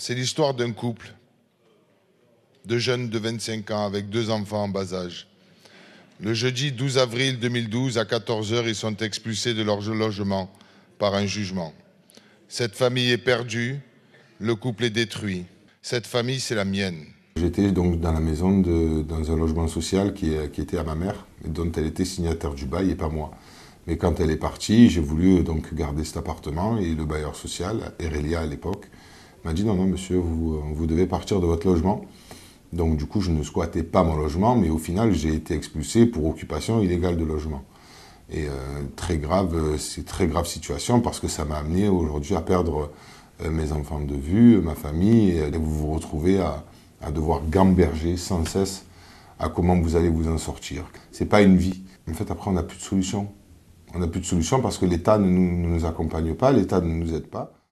C'est l'histoire d'un couple de jeunes de 25 ans avec deux enfants en bas âge. Le jeudi 12 avril 2012, à 14h, ils sont expulsés de leur logement par un jugement. Cette famille est perdue, le couple est détruit. Cette famille, c'est la mienne. J'étais donc dans la maison, dans un logement social qui, était à ma mère, dont elle était signataire du bail et pas moi. Mais quand elle est partie, j'ai voulu euh, donc garder cet appartement et le bailleur social, Erelia à l'époque, m'a dit non, non, monsieur, vous, euh, vous devez partir de votre logement. Donc du coup, je ne squattais pas mon logement, mais au final, j'ai été expulsé pour occupation illégale de logement. Et euh, très grave, euh, c'est très grave situation parce que ça m'a amené aujourd'hui à perdre mes enfants de vue, ma famille, et, vous vous retrouvez à, devoir gamberger sans cesse à comment vous allez vous en sortir. C'est pas une vie. En fait, après, on n'a plus de solution. On n'a plus de solution parce que l'État ne nous accompagne pas, l'État ne nous aide pas.